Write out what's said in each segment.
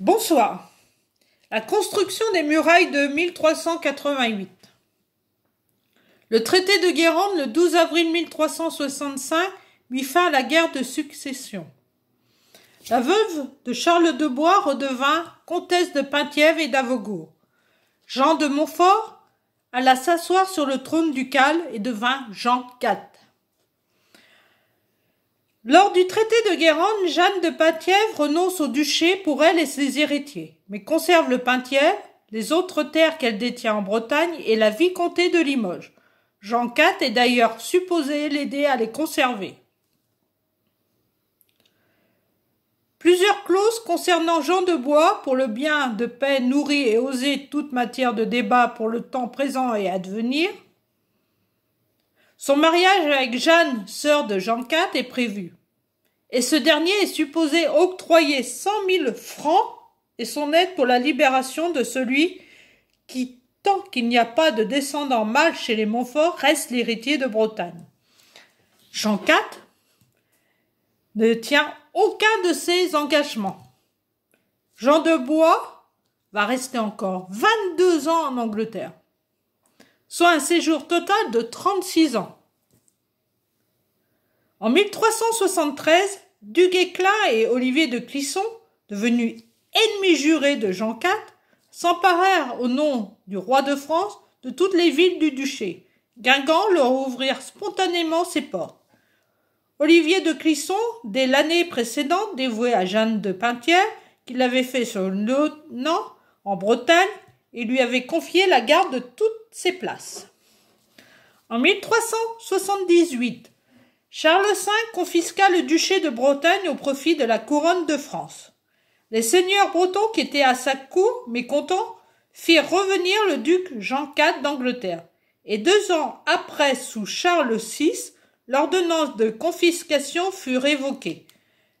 Bonsoir. La construction des murailles de 1388. Le traité de Guérande, le 12 avril 1365, mit fin à la guerre de succession. La veuve de Charles de Bois redevint comtesse de Penthièvre et d'Avogour. Jean de Montfort alla s'asseoir sur le trône ducal et devint Jean IV. Lors du traité de Guérande, Jeanne de Penthièvre renonce au duché pour elle et ses héritiers, mais conserve le Penthièvre, les autres terres qu'elle détient en Bretagne et la vicomté de Limoges. Jean IV est d'ailleurs supposé l'aider à les conserver. Plusieurs clauses concernant Jean de Bois pour le bien de paix nourri et oser toute matière de débat pour le temps présent et à devenir. Son mariage avec Jeanne, sœur de Jean IV, est prévu. Et ce dernier est supposé octroyer cent mille francs et son aide pour la libération de celui qui, tant qu'il n'y a pas de descendant mâle chez les Montfort, reste l'héritier de Bretagne. Jean IV ne tient aucun de ses engagements. Jean de Bois va rester encore 22 ans en Angleterre soit un séjour total de 36 ans. En 1373, du Guesclin et Olivier de Clisson, devenus ennemis jurés de Jean IV, s'emparèrent au nom du roi de France de toutes les villes du duché. Guingamp leur ouvrir spontanément ses portes. Olivier de Clisson, dès l'année précédente, dévoué à Jeanne de Pintière, qu'il l'avait fait son lieutenant en Bretagne, et lui avait confié la garde de toutes ses places. En 1378, Charles V confisqua le duché de Bretagne au profit de la couronne de France. Les seigneurs bretons qui étaient à sa cour mécontents firent revenir le duc Jean IV d'Angleterre. Et deux ans après, sous Charles VI, l'ordonnance de confiscation fut révoquée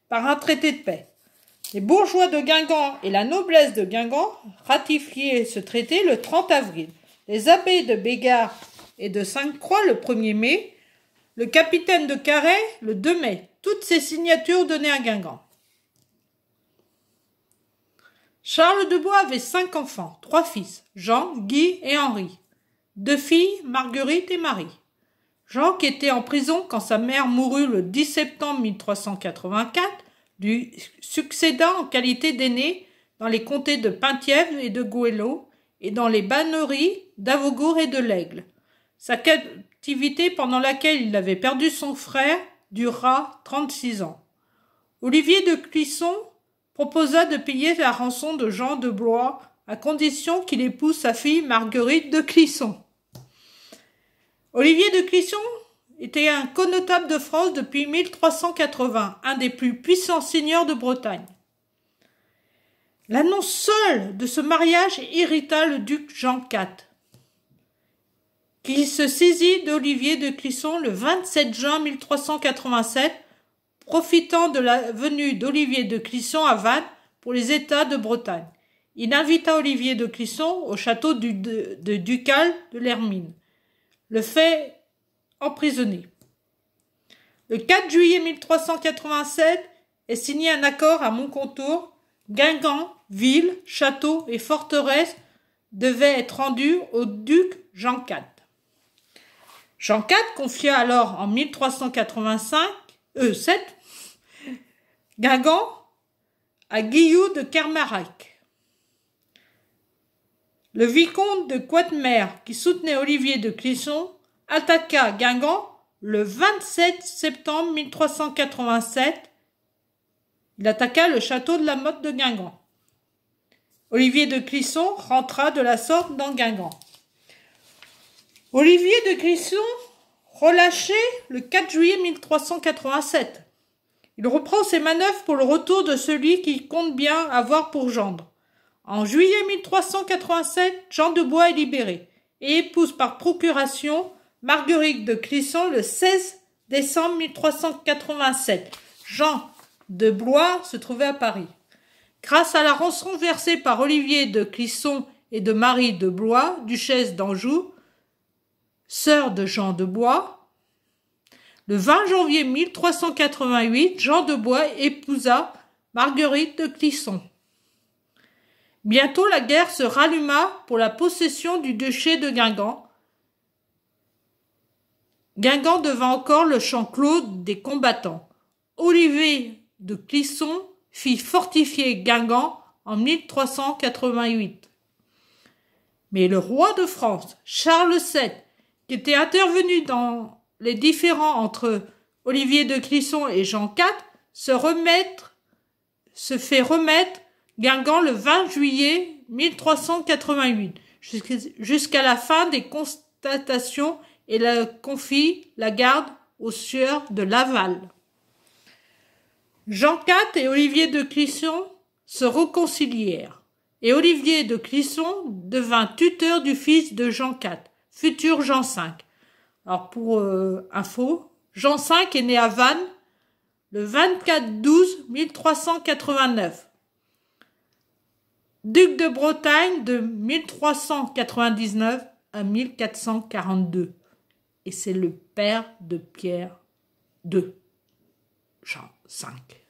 par un traité de paix. Les bourgeois de Guingamp et la noblesse de Guingamp ratifiaient ce traité le 30 avril. Les abbés de Bégard et de Sainte-Croix le 1er mai, le capitaine de Carré le 2 mai. Toutes ces signatures données à Guingamp. Charles de Bois avait cinq enfants, trois fils, Jean, Guy et Henri. Deux filles, Marguerite et Marie. Jean, qui était en prison quand sa mère mourut le 10 septembre 1384, du succédant en qualité d'aîné dans les comtés de Penthièvre et de Goëlo et dans les banneries d'Avogour et de l'Aigle. Sa captivité pendant laquelle il avait perdu son frère dura trente-six ans. Olivier de Clisson proposa de payer la rançon de Jean de Blois à condition qu'il épouse sa fille Marguerite de Clisson. Olivier de Clisson était un connotable de France depuis 1380, un des plus puissants seigneurs de Bretagne. L'annonce seule de ce mariage irrita le duc Jean IV, qui se saisit d'Olivier de Clisson le 27 juin 1387, profitant de la venue d'Olivier de Clisson à Vannes pour les États de Bretagne. Il invita Olivier de Clisson au château du, Ducal de l'Hermine. Le fait emprisonné. Le 4 juillet 1387 est signé un accord à Montcontour. Guingamp, ville, château et forteresse devaient être rendus au duc Jean IV. Jean IV confia alors en 1385, euh, 7, Guingamp à Guillou de Kermarac. Le vicomte de Quatmer, qui soutenait Olivier de Clisson, attaqua Guingamp le 27 septembre 1387. Il attaqua le château de la Motte de Guingamp. Olivier de Clisson rentra de la sorte dans Guingamp. Olivier de Clisson, relâché le 4 juillet 1387, il reprend ses manœuvres pour le retour de celui qu'il compte bien avoir pour gendre. En juillet 1387, Jean de Bois est libéré et épouse par procuration Marguerite de Clisson le 16 décembre 1387. Jean de Blois se trouvait à Paris. Grâce à la rançon versée par Olivier de Clisson et de Marie de Blois, duchesse d'Anjou, sœur de Jean de Blois, le 20 janvier 1388, Jean de Blois épousa Marguerite de Clisson. Bientôt la guerre se ralluma pour la possession du duché de Guingamp, Guingamp devint encore le champ clos des combattants. Olivier de Clisson fit fortifier Guingamp en 1388. Mais le roi de France, Charles VII, qui était intervenu dans les différends entre Olivier de Clisson et Jean IV, se, remettre, se fait remettre Guingamp le 20 juillet 1388, jusqu'à la fin des constatations et la confie la garde aux sieurs de Laval. Jean IV et Olivier de Clisson se réconcilièrent, et Olivier de Clisson devint tuteur du fils de Jean IV, futur Jean V. Alors pour euh, info, Jean V est né à Vannes le 24-12-1389, duc de Bretagne de 1399 à 1442 et c'est le père de Pierre 2 Jean 5.